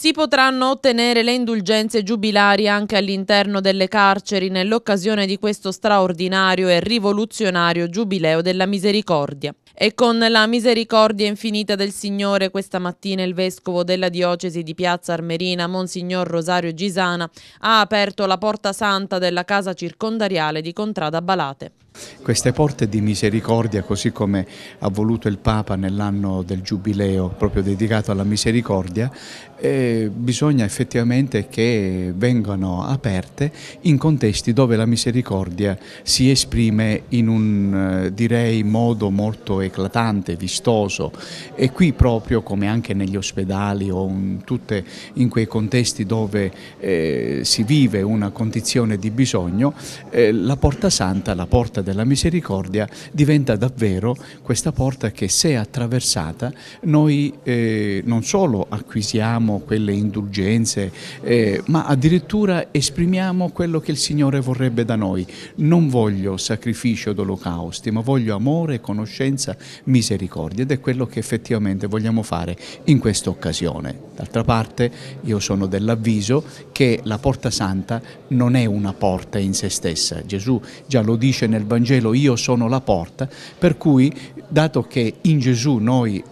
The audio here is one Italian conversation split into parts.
Si potranno ottenere le indulgenze giubilari anche all'interno delle carceri nell'occasione di questo straordinario e rivoluzionario giubileo della misericordia. E con la misericordia infinita del Signore, questa mattina il Vescovo della Diocesi di Piazza Armerina, Monsignor Rosario Gisana, ha aperto la porta santa della casa circondariale di Contrada Balate. Queste porte di misericordia, così come ha voluto il Papa nell'anno del Giubileo, proprio dedicato alla misericordia, eh, bisogna effettivamente che vengano aperte in contesti dove la misericordia si esprime in un eh, direi modo molto eclatante, vistoso e qui proprio come anche negli ospedali o in, tutte, in quei contesti dove eh, si vive una condizione di bisogno, eh, la porta santa, la porta della misericordia diventa davvero questa porta che se attraversata noi eh, non solo acquisiamo quel delle indulgenze, eh, ma addirittura esprimiamo quello che il Signore vorrebbe da noi. Non voglio sacrificio d'olocausti, ma voglio amore, conoscenza, misericordia ed è quello che effettivamente vogliamo fare in questa occasione. D'altra parte io sono dell'avviso che la porta santa non è una porta in se stessa. Gesù già lo dice nel Vangelo, io sono la porta, per cui dato che in Gesù noi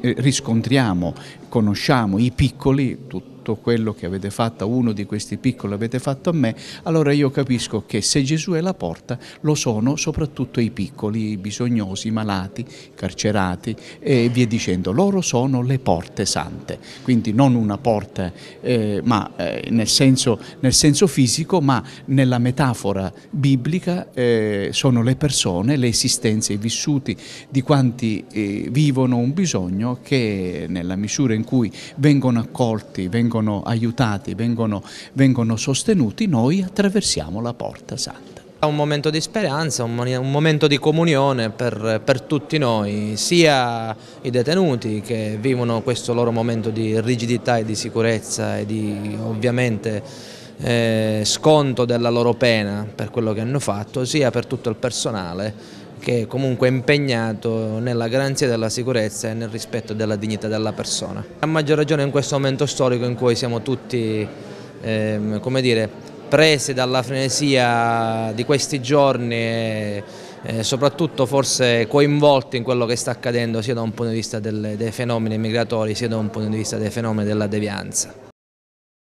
eh, riscontriamo conosciamo, i piccoli, tutto tutto quello che avete fatto a uno di questi piccoli avete fatto a me, allora io capisco che se Gesù è la porta lo sono soprattutto i piccoli, i bisognosi, i malati, i carcerati e via dicendo. Loro sono le porte sante, quindi non una porta eh, ma, eh, nel, senso, nel, senso, fisico, ma nella metafora biblica eh, sono le persone, le esistenze, i vissuti di quanti eh, vivono un bisogno che nella misura in cui vengono accolti, vengono vengono aiutati, vengono, vengono sostenuti, noi attraversiamo la porta santa. È un momento di speranza, un, momento di comunione per, per, tutti noi, sia i detenuti che vivono questo loro momento di rigidità e di sicurezza e di ovviamente eh, sconto della loro pena per quello che hanno fatto, sia per tutto il personale che è comunque impegnato nella garanzia della sicurezza e nel rispetto della dignità della persona. A maggior ragione in questo momento storico in cui siamo tutti, ehm, come dire, presi dalla frenesia di questi giorni e eh, soprattutto forse coinvolti in quello che sta accadendo sia da un punto di vista del, dei fenomeni migratori sia da un punto di vista dei fenomeni della devianza.